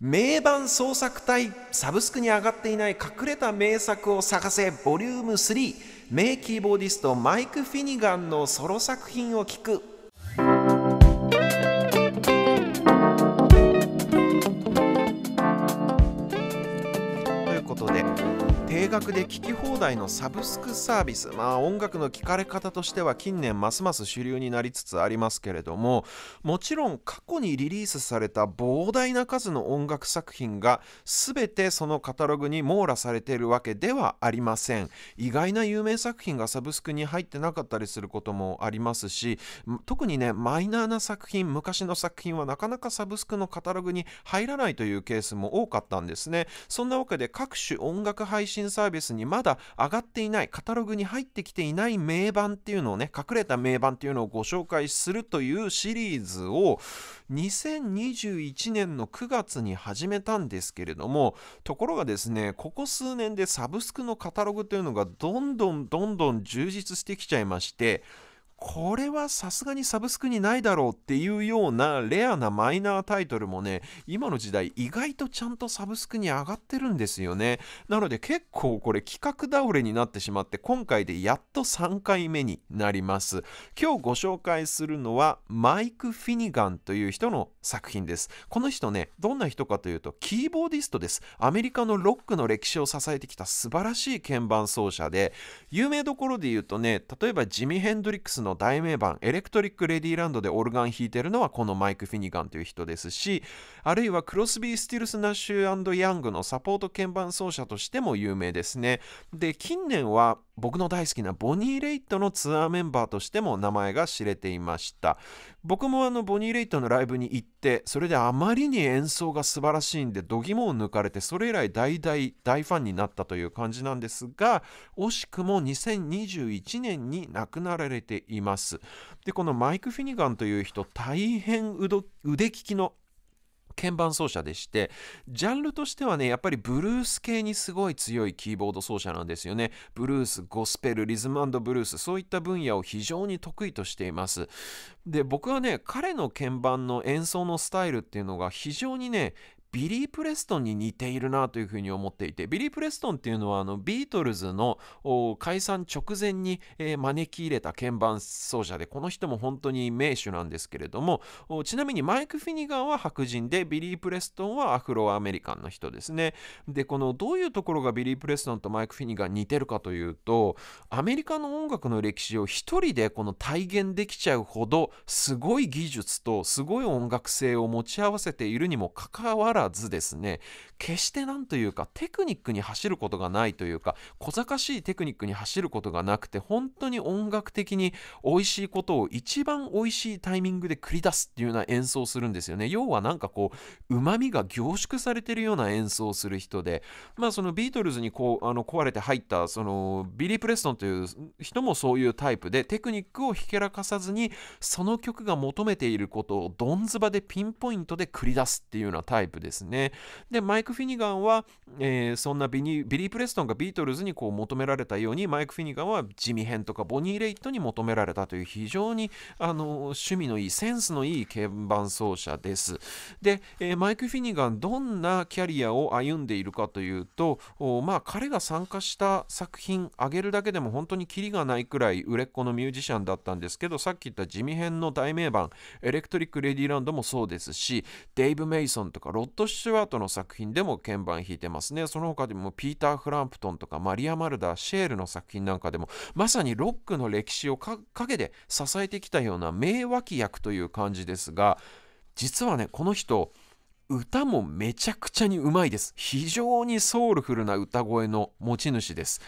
名盤創作隊サブスクに上がっていない隠れた名作を探せボリューム3名キーボーディストマイク・フィニガンのソロ作品を聴く学で聴き放題のサブスクサービス、まあ、音楽の聴かれ方としては近年ますます主流になりつつありますけれどももちろん過去にリリースされた膨大な数の音楽作品が全てそのカタログに網羅されているわけではありません意外な有名作品がサブスクに入ってなかったりすることもありますし特にねマイナーな作品昔の作品はなかなかサブスクのカタログに入らないというケースも多かったんですねそんなわけで各種音楽配信サービスにまだ上がっていない、カタログに入ってきていない名盤っていうのをね、隠れた名盤っていうのをご紹介するというシリーズを2021年の9月に始めたんですけれども、ところがですね、ここ数年でサブスクのカタログというのがどんどんどんどん充実してきちゃいまして、これはさすがにサブスクにないだろうっていうようなレアなマイナータイトルもね、今の時代意外とちゃんとサブスクに上がってるんですよね。なので結構これ企画倒れになってしまって、今回でやっと3回目になります。今日ご紹介するのはマイク・フィニガンという人の作品です。この人ね、どんな人かというとキーボーディストです。アメリカのロックの歴史を支えてきた素晴らしい鍵盤奏者で、有名どころで言うとね、例えばジミ・ヘンドリックスのの大名版エレクトリック・レディーランドでオルガン弾いてるのはこのマイク・フィニガンという人ですしあるいはクロスビー・スティルス・ナッシュヤングのサポート鍵盤奏者としても有名ですねで近年は僕の大好きなボニー・レイトのツアーメンバーとしても名前が知れていました僕もあのボニー・レイトのライブに行ってそれであまりに演奏が素晴らしいんで度肝を抜かれてそれ以来大大大ファンになったという感じなんですが惜しくも2021年に亡くなられていいます。で、このマイク・フィニガンという人、大変腕利きの鍵盤奏者でして、ジャンルとしてはね、やっぱりブルース系にすごい強いキーボード奏者なんですよね。ブルース、ゴスペル、リズムブルース、そういった分野を非常に得意としています。で、僕はね、彼の鍵盤の演奏のスタイルっていうのが非常にね、ビリー・プレストンに似ているなというふうに思っていてビリー・プレストンっていうのはあのビートルズの解散直前に、えー、招き入れた鍵盤奏者でこの人も本当に名手なんですけれどもちなみにマイク・フィニガンは白人でビリー・プレストンはアフロアメリカンの人ですねでこのどういうところがビリー・プレストンとマイク・フィニガン似てるかというとアメリカの音楽の歴史を一人でこの体現できちゃうほどすごい技術とすごい音楽性を持ち合わせているにもかかわらずらずですね決して何というかテクニックに走ることがないというか小賢しいテクニックに走ることがなくて本当に音楽的に美味しいことを一番美味しいタイミングで繰り出すっていうような演奏するんですよね要はなんかこううまみが凝縮されてるような演奏をする人でまあそのビートルズにこうあの壊れて入ったそのビリー・プレストンという人もそういうタイプでテクニックをひけらかさずにその曲が求めていることをどんずばでピンポイントで繰り出すっていうようなタイプですですね。で、マイク・フィニガンは、えー、そんなビニビリー・プレストンがビートルズにこう求められたように、マイク・フィニガンはジミヘンとかボニー・レイトに求められたという非常にあの趣味のいい、センスのいい鍵盤奏者です。で、えー、マイク・フィニガン、どんなキャリアを歩んでいるかというと、まあ、彼が参加した作品、あげるだけでも本当にキリがないくらい売れっ子のミュージシャンだったんですけど、さっき言った地味編の大名版、エレクトリック・レディランドもそうですし、デイブ・メイソンとかロッドト・スュワートの作品でも鍵盤弾いてますね。その他でもピーター・フランプトンとかマリア・マルダー、シェールの作品なんかでもまさにロックの歴史を陰で支えてきたような名脇役という感じですが実はね、この人歌もめちゃくちゃにうまいです。非常にソウルフルな歌声の持ち主です。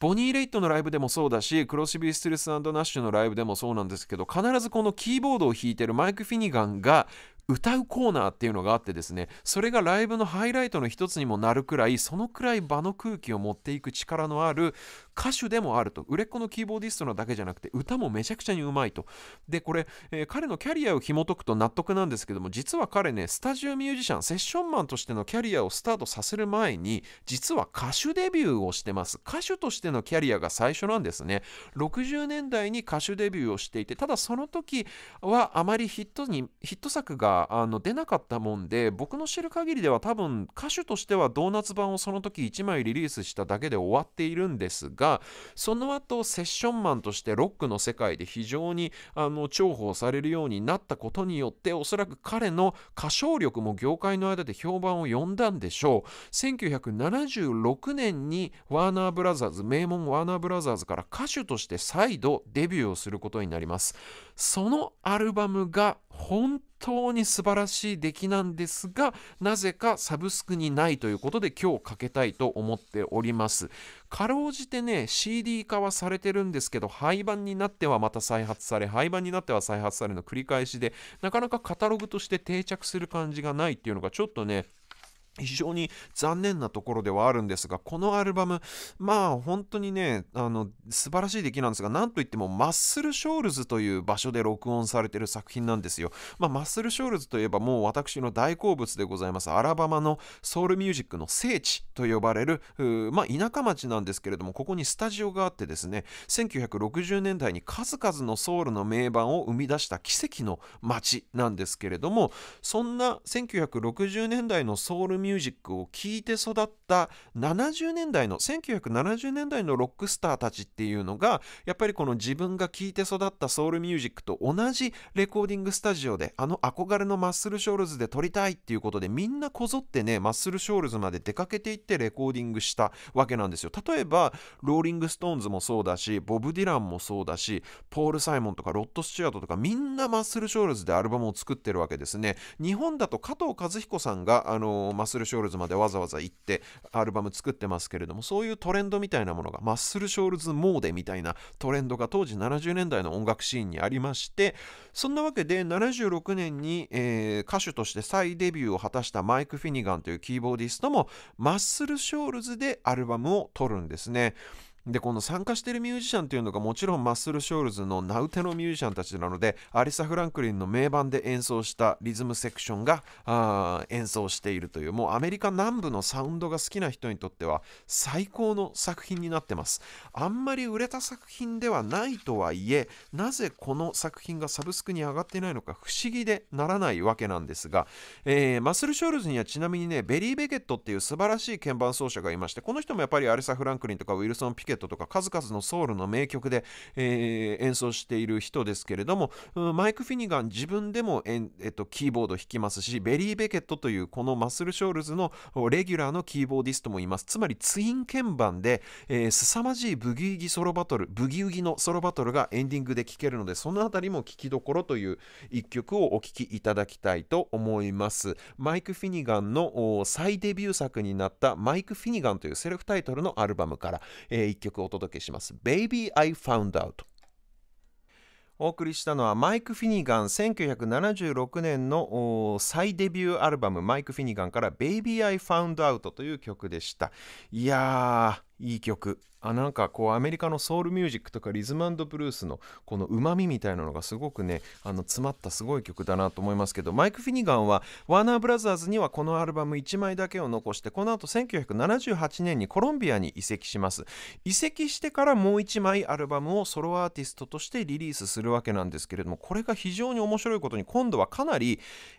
ボニー・レイトのライブでもそうだし、クロシビー・ステルスナッシュのライブでもそうなんですけど、必ずこのキーボードを弾いてるマイク・フィニガンが歌うコーナーっていうのがあってですねそれがライブのハイライトの一つにもなるくらいそのくらい場の空気を持っていく力のある歌手でもあると売れっ子のキーボーディストなだけじゃなくて歌もめちゃくちゃにうまいとでこれ、えー、彼のキャリアを紐解くと納得なんですけども実は彼ねスタジオミュージシャンセッションマンとしてのキャリアをスタートさせる前に実は歌手デビューをしてます歌手としてのキャリアが最初なんですね60年代に歌手デビューをしていてただその時はあまりヒットにヒット作があの出なかったもんで僕の知る限りでは多分歌手としてはドーナツ版をその時1枚リリースしただけで終わっているんですがその後セッションマンとしてロックの世界で非常にあの重宝されるようになったことによっておそらく彼の歌唱力も業界の間で評判を呼んだんでしょう1976年にワーナーブラザーズ名門ワーナーブラザーズから歌手として再度デビューをすることになります。そのアルバムが本当に素晴らしい出来なんですがなぜかサブスクにないということで今日かけたいと思っておりますかろうじてね CD 化はされてるんですけど廃盤になってはまた再発され廃盤になっては再発されの繰り返しでなかなかカタログとして定着する感じがないっていうのがちょっとね非常に残念なところではあるんですが、このアルバム、まあ本当にね、あの、素晴らしい出来なんですが、なんといってもマッスル・ショールズという場所で録音されてる作品なんですよ。まあマッスル・ショールズといえばもう私の大好物でございます、アラバマのソウルミュージックの聖地と呼ばれる、まあ田舎町なんですけれども、ここにスタジオがあってですね、1960年代に数々のソウルの名盤を生み出した奇跡の町なんですけれども、そんな1960年代のソウルミュージックミュージックを聴いて育った70年代の1970年代のロックスターたちっていうのがやっぱりこの自分が聴いて育ったソウルミュージックと同じレコーディングスタジオであの憧れのマッスルショールズで撮りたいっていうことでみんなこぞってねマッスルショールズまで出かけていってレコーディングしたわけなんですよ例えばローリング・ストーンズもそうだしボブ・ディランもそうだしポール・サイモンとかロッド・スチュアートとかみんなマッスルショールズでアルバムを作ってるわけですね日本だと加藤和彦さんがあのマッスルスルショールズまでわざわざ行ってアルバム作ってますけれどもそういうトレンドみたいなものがマッスルショールズモーデみたいなトレンドが当時70年代の音楽シーンにありましてそんなわけで76年に、えー、歌手として再デビューを果たしたマイク・フィニガンというキーボーディストもマッスルショールズでアルバムを撮るんですね。で、この参加しているミュージシャンというのがもちろんマッスル・ショールズの名うてのミュージシャンたちなので、アリサ・フランクリンの名盤で演奏したリズムセクションがあ演奏しているという、もうアメリカ南部のサウンドが好きな人にとっては最高の作品になってます。あんまり売れた作品ではないとはいえ、なぜこの作品がサブスクに上がっていないのか不思議でならないわけなんですが、えー、マッスル・ショールズにはちなみにね、ベリー・ベゲットっていう素晴らしい鍵盤奏者がいまして、この人もやっぱりアリサ・フランクリンとかウィルソン・ピケットットとか数々のソウルの名曲で、えー、演奏している人ですけれども、マイク・フィニガン自分でも、えー、っと、キーボード弾きますし、ベリー・ベケットというこのマッスル・ショールズのレギュラーのキーボーディストもいます。つまりツイン鍵盤で、えー、凄まじいブギウギソロバトル、ブギウギのソロバトルがエンディングで聴けるので、そのあたりも聴きどころという一曲をお聴きいただきたいと思います。マイク・フィニガンの再デビュー作になったマイク・フィニガンというセルフタイトルのアルバムから、えー、一曲曲をお届けします。Baby I Found Out お送りしたのはマイク・フィニガン1976年の再デビューアルバムマイク・フィニガンから Baby I Found Out という曲でした。いやー、いい曲あなんかこうアメリカのソウルミュージックとかリズムブルースのこのうまみみたいなのがすごくねあの詰まったすごい曲だなと思いますけどマイク・フィニガンはワーナーブラザーズにはこのアルバム1枚だけを残してこの後1978年にコロンビアに移籍します移籍してからもう1枚アルバムをソロアーティストとしてリリースするわけなんですけれどもこれが非常に面白いことに今度はかなり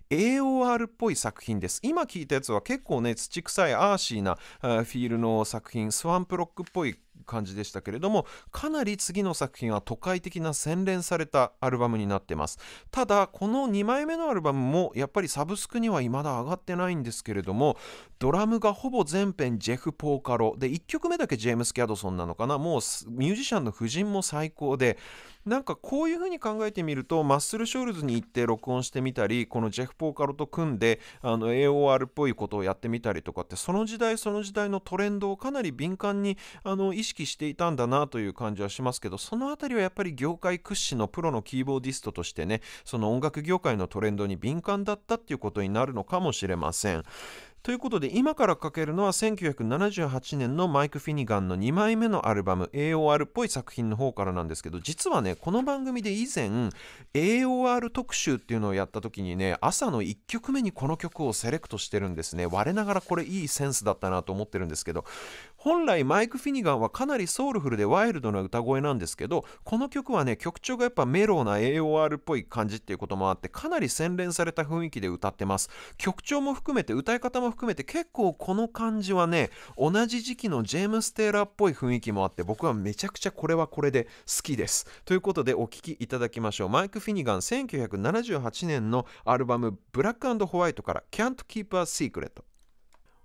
AOR っぽい作品です今聞いたやつは結構ね土臭いアーシーなフィールの作品スワンププロックっぽい感じでしたけれどもかなり次の作品は都会的な洗練されたアルバムになってますただこの2枚目のアルバムもやっぱりサブスクには未だ上がってないんですけれどもドラムがほぼ全編ジェフ・ポーカロで1曲目だけジェームス・キャドソンなのかなもうミュージシャンの夫人も最高でなんかこういうふうに考えてみるとマッスルショールズに行って録音してみたりこのジェフ・ポーカロと組んであの AOR っぽいことをやってみたりとかってその時代その時代のトレンドをかなり敏感にあの意識していたんだなという感じはしますけどその辺りはやっぱり業界屈指のプロのキーボーディストとしてねその音楽業界のトレンドに敏感だったっていうことになるのかもしれません。ということで今からかけるのは1978年のマイク・フィニガンの2枚目のアルバム AOR っぽい作品の方からなんですけど実はねこの番組で以前 AOR 特集っていうのをやった時にね朝の1曲目にこの曲をセレクトしてるんですね我ながらこれいいセンスだったなと思ってるんですけど本来マイク・フィニガンはかなりソウルフルでワイルドな歌声なんですけどこの曲はね曲調がやっぱメローな AOR っぽい感じっていうこともあってかなり洗練された雰囲気で歌ってます曲調も含めて歌い方も含めて結構この感じはね同じ時期のジェームス・テーラーっぽい雰囲気もあって僕はめちゃくちゃこれはこれで好きですということでお聴きいただきましょうマイク・フィニガン1978年のアルバム「ブラックホワイト」から「Can't Keep a Secret」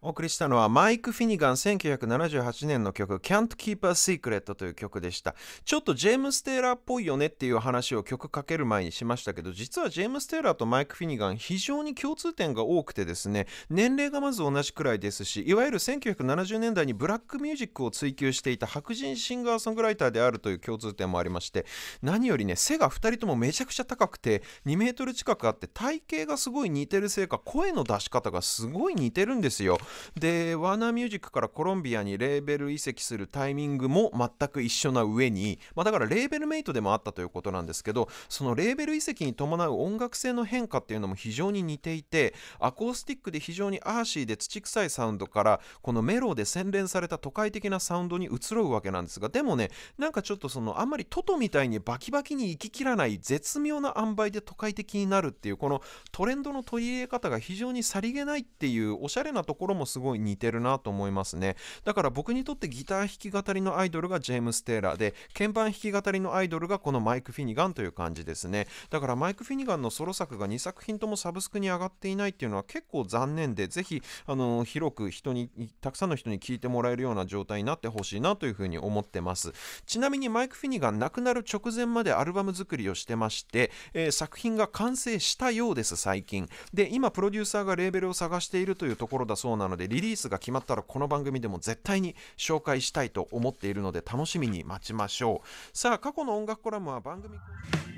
お送りしたのはマイク・フィニガン1978年の曲 Can't Keep a Secret という曲でしたちょっとジェームス・テイラーっぽいよねっていう話を曲かける前にしましたけど実はジェームス・テイラーとマイク・フィニガン非常に共通点が多くてですね年齢がまず同じくらいですしいわゆる1970年代にブラックミュージックを追求していた白人シンガーソングライターであるという共通点もありまして何よりね背が2人ともめちゃくちゃ高くて2メートル近くあって体型がすごい似てるせいか声の出し方がすごい似てるんですよでワーナーミュージックからコロンビアにレーベル移籍するタイミングも全く一緒な上に、まあ、だからレーベルメイトでもあったということなんですけどそのレーベル移籍に伴う音楽性の変化っていうのも非常に似ていてアコースティックで非常にアーシーで土臭いサウンドからこのメロで洗練された都会的なサウンドに移ろうわけなんですがでもねなんかちょっとそのあんまりトトみたいにバキバキに行ききらない絶妙な塩梅で都会的になるっていうこのトレンドの取り入れ方が非常にさりげないっていうおしゃれなところももすごい似てるなと思いますね。だから僕にとってギター弾き語りのアイドルがジェームス・テイラーで、鍵盤弾き語りのアイドルがこのマイク・フィニガンという感じですね。だからマイク・フィニガンのソロ作が2作品ともサブスクに上がっていないっていうのは結構残念で、ぜひ、あの、広く人に、たくさんの人に聞いてもらえるような状態になってほしいなというふうに思ってます。ちなみにマイク・フィニガン亡くなる直前までアルバム作りをしてまして、えー、作品が完成したようです、最近。で、今プロデューサーがレーベルを探しているというところだそうなののでリリースが決まったらこの番組でも絶対に紹介したいと思っているので楽しみに待ちましょうさあ過去の音楽コラムは番組公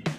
式